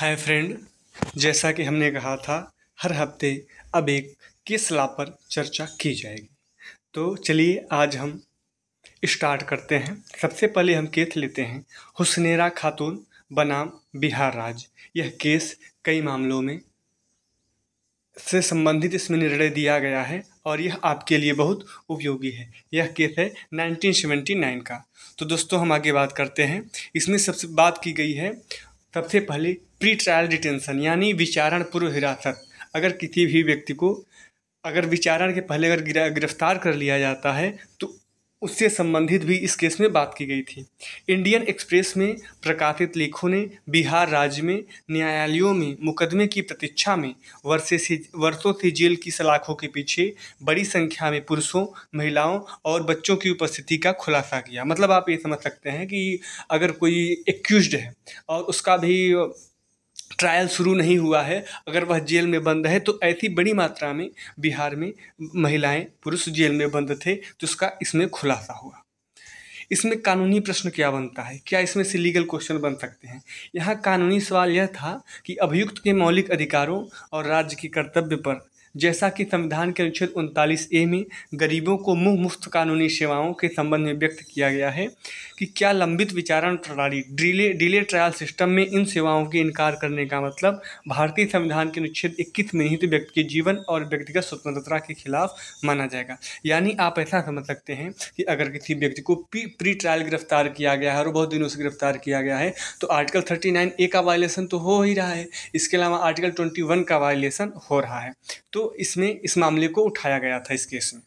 hi friend जैसा कि हमने कहा था हर हफ्ते अब एक किस ला पर चर्चा की जाएगी तो चलिए आज हम स्टार्ट करते हैं सबसे पहले हम केस लेते हैं हुसनेरा खातून बनाम बिहार राज्य यह केस कई मामलों में से संबंधित इसमें निर्णय दिया गया है और यह आपके लिए बहुत उपयोगी है यह केस है 1979 का तो दोस्तों हम आगे बात करते हैं इसमें सबसे बात की गई है सबसे पहले प्री ट्रायल डिटेंशन यानी विचारण पूर्व हिरासत अगर किसी भी व्यक्ति को अगर विचारण के पहले अगर गिरफ्तार कर लिया जाता है तो उससे संबंधित भी इस केस में बात की गई थी इंडियन एक्सप्रेस में प्रकाशित लेखों ने बिहार राज्य में न्यायालयों में मुकदमे की प्रतीक्षा में वर्षे से वर्षों से जेल की सलाखों के पीछे बड़ी संख्या में पुरुषों महिलाओं और बच्चों की उपस्थिति का खुलासा किया मतलब आप ये समझ सकते हैं कि अगर कोई एक्यूज है और उसका भी ट्रायल शुरू नहीं हुआ है अगर वह जेल में बंद है तो ऐसी बड़ी मात्रा में बिहार में महिलाएं पुरुष जेल में बंद थे तो उसका इसमें खुलासा हुआ इसमें कानूनी प्रश्न क्या बनता है क्या इसमें से लीगल क्वेश्चन बन सकते हैं यहाँ कानूनी सवाल यह था कि अभियुक्त के मौलिक अधिकारों और राज्य के कर्तव्य पर जैसा कि संविधान के अनुच्छेद उनतालीस ए में गरीबों को मुंह मुफ्त कानूनी सेवाओं के संबंध में व्यक्त किया गया है कि क्या लंबित विचारण प्रणाली डिले डिले ट्रायल सिस्टम में इन सेवाओं के इनकार करने का मतलब भारतीय संविधान के अनुच्छेद इक्कीस में ही तो व्यक्ति के जीवन और व्यक्तिगत स्वतंत्रता के खिलाफ माना जाएगा यानी आप ऐसा समझ सकते हैं कि अगर किसी व्यक्ति को प्री ट्रायल गिरफ्तार किया गया है और बहुत दिनों से गिरफ्तार किया गया है तो आर्टिकल थर्टी नाइन ए का वायलेशन तो हो ही रहा है इसके अलावा आर्टिकल ट्वेंटी वन का वायलेशन हो रहा है तो इसमें इस मामले को उठाया गया था इस केस में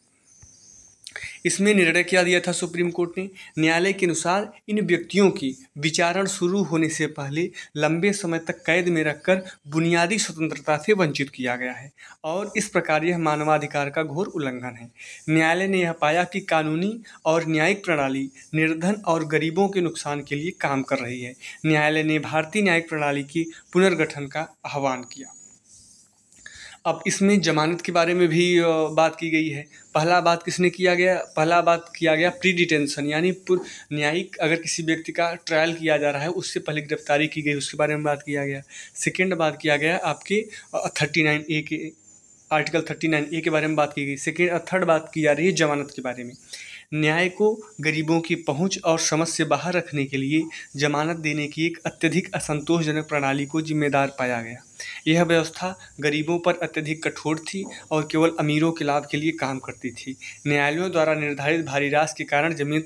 इसमें निर्णय किया दिया था सुप्रीम कोर्ट ने न्यायालय के अनुसार इन व्यक्तियों की विचारण शुरू होने से पहले लंबे समय तक कैद में रखकर बुनियादी स्वतंत्रता से वंचित किया गया है और इस प्रकार यह मानवाधिकार का घोर उल्लंघन है न्यायालय ने यह पाया कि कानूनी और न्यायिक प्रणाली निर्धन और गरीबों के नुकसान के लिए काम कर रही है न्यायालय ने भारतीय न्यायिक प्रणाली की पुनर्गठन का आह्वान किया अब इसमें ज़मानत के बारे में भी बात की गई है पहला बात किसने किया गया पहला बात किया गया प्री डिटेंशन यानी पूर्व न्यायिक अगर किसी व्यक्ति का ट्रायल किया जा रहा है उससे पहले गिरफ्तारी की गई उसके बारे में बात किया गया सेकेंड बात किया गया आपके थर्टी नाइन ए के आर्टिकल थर्टी नाइन ए के बारे में बात की गई सेकेंड और थर्ड बात की जा रही है जमानत के बारे में न्याय को गरीबों की पहुंच और समझ से बाहर रखने के लिए जमानत देने की एक अत्यधिक असंतोषजनक प्रणाली को जिम्मेदार पाया गया यह व्यवस्था गरीबों पर अत्यधिक कठोर थी और केवल अमीरों के लाभ के लिए काम करती थी न्यायालयों द्वारा निर्धारित भारी रास के कारण जमीन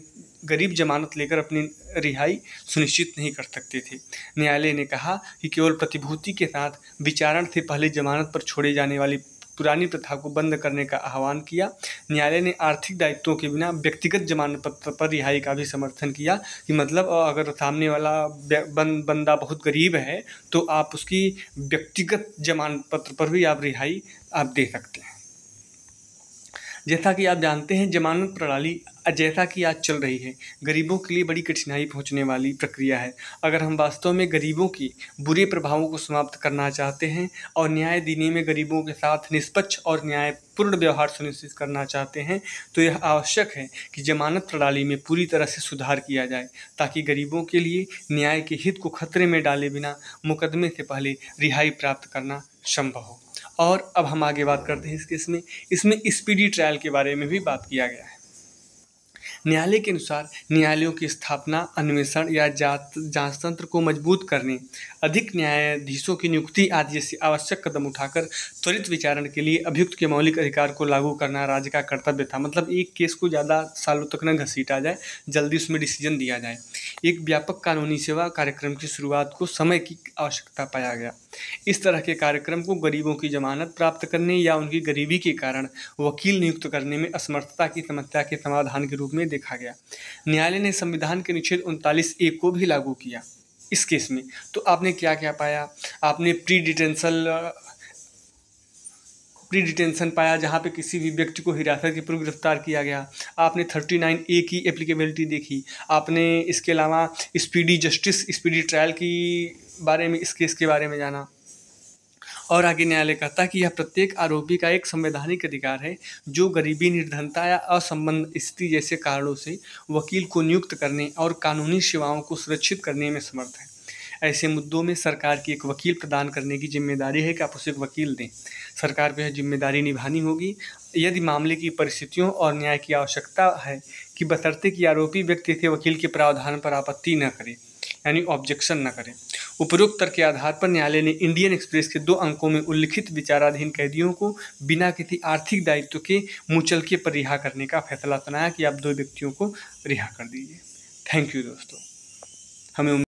गरीब जमानत लेकर अपनी रिहाई सुनिश्चित नहीं कर सकते थे न्यायालय ने कहा कि केवल प्रतिभूति के साथ विचारण से पहले जमानत पर छोड़े जाने वाली पुरानी प्रथा को बंद करने का आह्वान किया न्यायालय ने आर्थिक दायित्वों के बिना व्यक्तिगत जमानत पत्र पर रिहाई का भी समर्थन किया कि मतलब अगर सामने वाला बन, बंदा बहुत गरीब है तो आप उसकी व्यक्तिगत जमानत पत्र पर भी आप रिहाई आप दे सकते हैं जैसा कि आप जानते हैं जमानत प्रणाली जैसा कि आज चल रही है गरीबों के लिए बड़ी कठिनाई पहुंचने वाली प्रक्रिया है अगर हम वास्तव में गरीबों की बुरे प्रभावों को समाप्त करना चाहते हैं और न्याय देने में गरीबों के साथ निष्पक्ष और न्यायपूर्ण व्यवहार सुनिश्चित करना चाहते हैं तो यह आवश्यक है कि जमानत प्रणाली में पूरी तरह से सुधार किया जाए ताकि गरीबों के लिए न्याय के हित को खतरे में डाले बिना मुकदमे से पहले रिहाई प्राप्त करना संभव हो और अब हम आगे बात करते हैं इस केस में इसमें स्पीडी ट्रायल के बारे में भी बात किया गया है न्यायालय के अनुसार न्यायालयों की स्थापना अन्वेषण या जांच तंत्र को मजबूत करने अधिक न्यायाधीशों की नियुक्ति आदि जैसे आवश्यक कदम उठाकर त्वरित विचारण के लिए अभियुक्त के मौलिक अधिकार को लागू करना राज्य का कर्तव्य था मतलब एक केस को ज़्यादा सालों तक न घसीटा जाए जल्दी उसमें डिसीजन दिया जाए एक व्यापक कानूनी सेवा कार्यक्रम की शुरुआत को समय की आवश्यकता पाया गया इस तरह के कार्यक्रम को गरीबों की जमानत प्राप्त करने या उनकी गरीबी के कारण वकील नियुक्त करने में असमर्थता की समस्या के समाधान के रूप में देखा गया न्यायालय ने संविधान के अनुच्छेद उनतालीस ए को भी लागू किया इस केस में तो आपने क्या क्या पाया आपने प्री डिटेंशल प्री डिटेंशन पाया जहाँ पे किसी भी व्यक्ति को हिरासत के पूर्व गिरफ्तार किया गया आपने थर्टी नाइन ए की एप्लीकेबिलिटी देखी आपने इसके अलावा स्पीडी जस्टिस स्पीडी ट्रायल की बारे में इस केस के बारे में जाना और आगे न्यायालय कहता है कि यह प्रत्येक आरोपी का एक संवैधानिक अधिकार है जो गरीबी निर्धनता या असंबंध स्थिति जैसे कारणों से वकील को नियुक्त करने और कानूनी सेवाओं को सुरक्षित करने में समर्थ है ऐसे मुद्दों में सरकार की एक वकील प्रदान करने की जिम्मेदारी है कि आप उसे एक वकील दें सरकार पर यह जिम्मेदारी निभानी होगी यदि मामले की परिस्थितियों और न्याय की आवश्यकता है कि बतरते कि आरोपी व्यक्ति के वकील के प्रावधान पर आपत्ति न करे यानी ऑब्जेक्शन न करें उपरोक्त तर्क के आधार पर न्यायालय ने इंडियन एक्सप्रेस के दो अंकों में उल्लिखित विचाराधीन कैदियों को बिना किसी आर्थिक दायित्व के मुचलके पर रिहा करने का फैसला सुनाया कि आप दो व्यक्तियों को रिहा कर दीजिए थैंक यू दोस्तों हमें